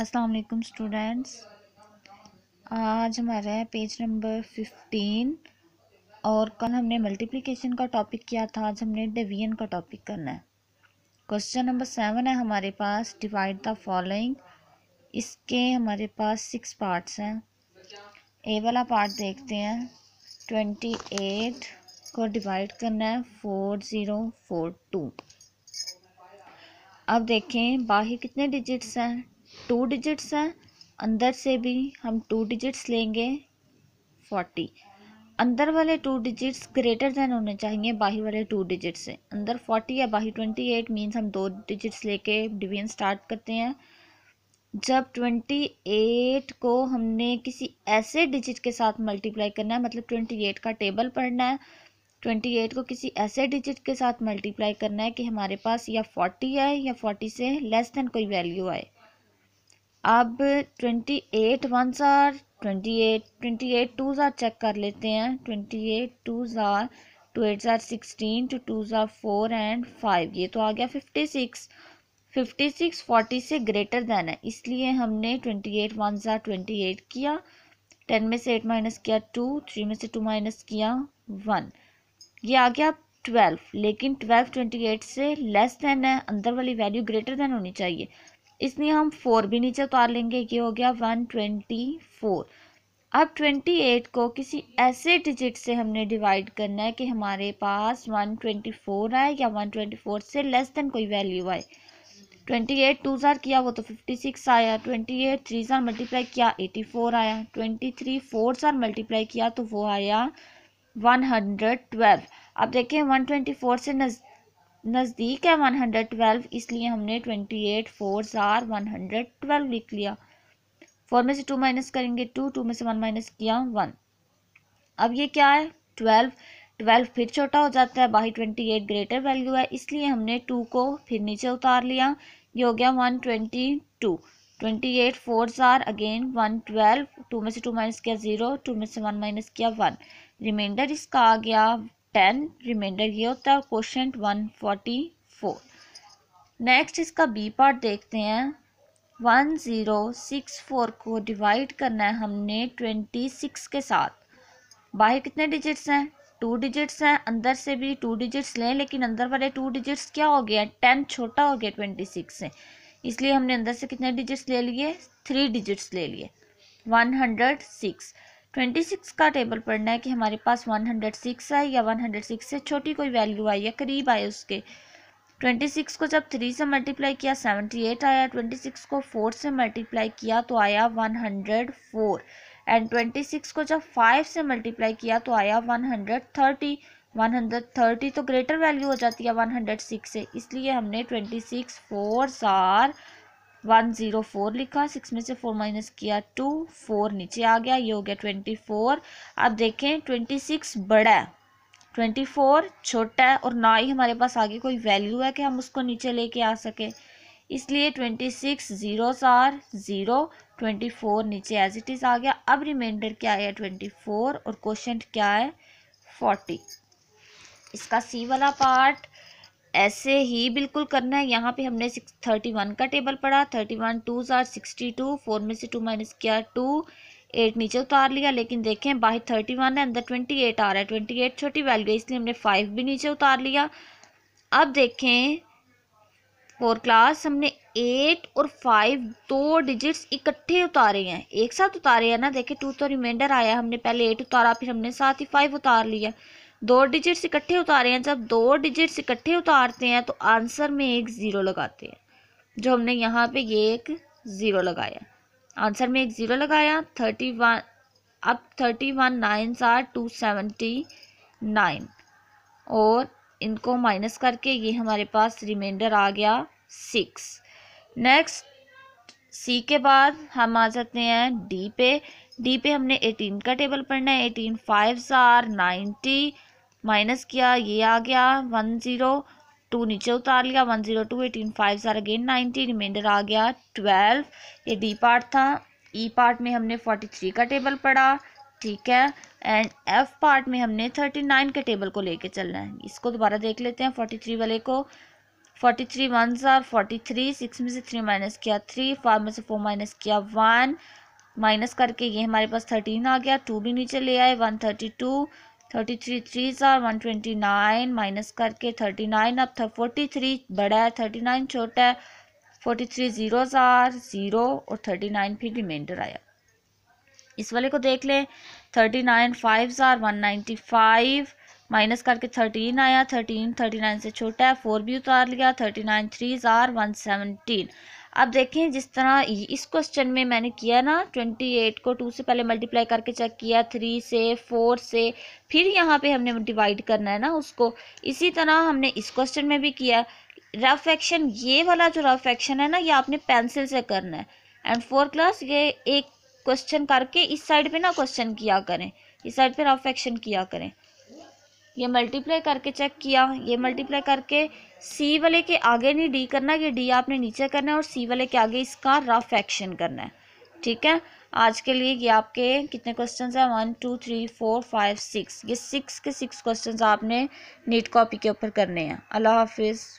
अस्सलाम वालेकुम स्टूडेंट्स आज हमारा है पेज नंबर फिफ्टीन और कल हमने मल्टीप्लिकेशन का टॉपिक किया था आज हमने डिवीजन का टॉपिक करना है क्वेश्चन नंबर सेवन है हमारे पास डिवाइड द फॉलोइंग इसके हमारे पास सिक्स पार्ट्स हैं ए वाला पार्ट देखते हैं ट्वेंटी एट को डिवाइड करना है फोर ज़ीरो फोर टू अब देखें बाहर कितने डिजिट्स हैं टू डिजिट्स हैं अंदर से भी हम टू डिजिट्स लेंगे फोर्टी अंदर वाले टू डिजिट्स ग्रेटर देन होने चाहिए बाहर वाले टू डिजिट्स से अंदर फोर्टी या बाहर ट्वेंटी एट मीन्स हम दो डिजिट्स लेके डिवीजन स्टार्ट करते हैं जब ट्वेंटी एट को हमने किसी ऐसे डिजिट के साथ मल्टीप्लाई करना है मतलब ट्वेंटी एट का टेबल पढ़ना है ट्वेंटी एट को किसी ऐसे डिजिट के साथ मल्टीप्लाई करना है कि हमारे पास या फोर्टी आए या फोर्टी से लेस देन कोई वैल्यू आए अब twenty eight one za twenty eight twenty eight two za check कर लेते हैं twenty eight two za two eight za sixteen two two za four and five ये तो आ गया fifty six fifty six forty से ग्रेटर देन है इसलिए हमने twenty eight one za twenty eight किया टेन में से एट माइनस किया टू थ्री में से टू माइनस किया वन ये आ गया ट्वेल्व लेकिन ट्वेल्व ट्वेंटी एट से लेस देन है अंदर वाली वैल्यू ग्रेटर देन होनी चाहिए इसलिए हम फोर भी नीचे उतार लेंगे ये हो गया वन ट्वेंटी फोर अब ट्वेंटी एट को किसी ऐसे डिजिट से हमने डिवाइड करना है कि हमारे पास वन ट्वेंटी फोर आए या वन ट्वेंटी फोर से लेस देन कोई वैल्यू आए ट्वेंटी एट टू ज़ार किया वो तो फिफ्टी सिक्स आया twenty eight three za multiply किया एटी फोर आया twenty three four za multiply किया तो वो आया वन हंड्रेड ट्वेल्व अब देखें वन ट्वेंटी फोर से नज़ नज़दीक है 112 इसलिए हमने 28 eight four za one hundred लिख लिया फोर में से टू माइनस करेंगे टू टू में से वन माइनस किया वन अब ये क्या है ट्वेल्व ट्वेल्व फिर छोटा हो जाता है by twenty eight greater value है इसलिए हमने टू को फिर नीचे उतार लिया ये हो गया one twenty two twenty eight four za again one twelve two में से टू माइनस किया ज़ीरो टू में से वन माइनस किया वन रिमाइंडर इसका आ गया टेन रिमाइंडर ये होता है question one forty four next इसका बी पार्ट देखते हैं वन ज़ीरो सिक्स फोर को डिवाइड करना है हमने ट्वेंटी सिक्स के साथ बाहर कितने डिजिट्स हैं टू डिजिट्स हैं अंदर से भी टू डिजिट्स लें लेकिन अंदर वाले टू डिजिट्स क्या हो गया टेन छोटा हो गया ट्वेंटी सिक्स से इसलिए हमने अंदर से कितने डिजिट्स ले लिए थ्री डिजिट्स ले लिए one hundred six twenty six का टेबल पढ़ना है कि हमारे पास वन हंड्रेड सिक्स आए या वन हंड्रेड सिक्स से छोटी कोई वैल्यू आई या करीब आए उसके ट्वेंटी सिक्स को जब थ्री से मल्टीप्लाई किया सेवेंटी एट आया ट्वेंटी सिक्स को फोर से मल्टीप्लाई किया तो आया one hundred four and twenty six को जब फाइव से मल्टीप्लाई किया तो आया one hundred thirty one hundred thirty तो ग्रेटर वैल्यू हो जाती है वन हंड्रेड सिक्स से इसलिए हमने twenty six four za one zero four लिखा सिक्स में से फोर माइनस किया टू फोर नीचे आ गया ये हो गया ट्वेंटी फोर अब देखें ट्वेंटी सिक्स बड़ा है ट्वेंटी फोर छोटा है और ना ही हमारे पास आगे कोई वैल्यू है कि हम उसको नीचे लेके आ सकें इसलिए twenty six zero za zero twenty four नीचे एज इट इज़ आ गया अब रिमाइंडर क्या है ट्वेंटी फोर और क्वेश्चन क्या है फोर्टी इसका सी वाला पार्ट ऐसे ही बिल्कुल करना है यहाँ पे हमने सिक्स थर्टी वन का टेबल पढ़ा thirty one two za sixty two four में से टू माइनस किया टू एट नीचे उतार लिया लेकिन देखें बाहर थर्टी वन है अंदर ट्वेंटी एट आ रहा है ट्वेंटी एट छोटी वैल्यू है इसलिए हमने फाइव भी नीचे उतार लिया अब देखें फोर क्लास हमने एट और फाइव दो डिजिट्स इकट्ठे उतारे हैं एक साथ उतारे हैं ना देखें टू तो रिमाइंडर आया हमने पहले एट उतारा फिर हमने साथ ही फाइव उतार लिया दो डिजिट्स इकट्ठे उतारे हैं जब दो डिजिट्स इकट्ठे उतारते हैं तो आंसर में एक ज़ीरो लगाते हैं जो हमने यहाँ पे ये एक ज़ीरो लगाया आंसर में एक ज़ीरो लगाया थर्टी वन अब thirty one nine are two seventy nine और इनको माइनस करके ये हमारे पास रिमाइंडर आ गया सिक्स नेक्स्ट सी के बाद हम आ जाते हैं डी पे डी पे हमने एटीन का टेबल पढ़ना है eighteen five are ninety minus किया ये आ गया वन ज़ीरो टू नीचे उतार लिया one zero two eighteen five za again ninety remainder आ गया ट्वेल्व ये डी पार्ट था ई e पार्ट में हमने फोर्टी थ्री का टेबल पढ़ा ठीक है एंड एफ पार्ट में हमने थर्टी नाइन के टेबल को लेके चलना है इसको दोबारा देख लेते हैं फोर्टी थ्री वाले को forty three one za forty three six में से थ्री माइनस किया थ्री फाइव में से फोर माइनस किया वन माइनस करके ये हमारे पास थर्टीन आ गया टू भी नीचे ले आए one thirty two thirty three three za one twenty nine minus करके थर्टी नाइन अब था फोर्टी थ्री बड़ा है थर्टी नाइन छोटा है forty three zero za zero और थर्टी नाइन फिर रिमाइंडर आया इस वाले को देख लें thirty nine five za one ninety five minus करके थर्टीन आया थर्टीन थर्टी नाइन से छोटा है फोर भी उतार लिया thirty nine three za one seventeen अब देखें जिस तरह इस क्वेश्चन में मैंने किया ना ट्वेंटी एट को टू से पहले मल्टीप्लाई करके चेक किया थ्री से फोर से फिर यहाँ पे हमने डिवाइड करना है ना उसको इसी तरह हमने इस क्वेश्चन में भी किया रफ एक्शन ये वाला जो रफ एक्शन है ना ये आपने पेंसिल से करना है एंड फोर क्लास ये एक क्वेश्चन करके इस साइड पर ना क्वेश्चन किया करें इस साइड पर रफ एक्शन किया करें ये मल्टीप्लाई करके चेक किया ये मल्टीप्लाई करके सी वाले के आगे नहीं डी करना ये डी आपने नीचे करना है और सी वाले के आगे इसका रफ एक्शन करना है ठीक है आज के लिए ये आपके कितने क्वेश्चन हैं one two three four five six ये सिक्स के सिक्स क्वेश्चन आपने नीट कॉपी के ऊपर करने हैं अल्लाह हाफिज़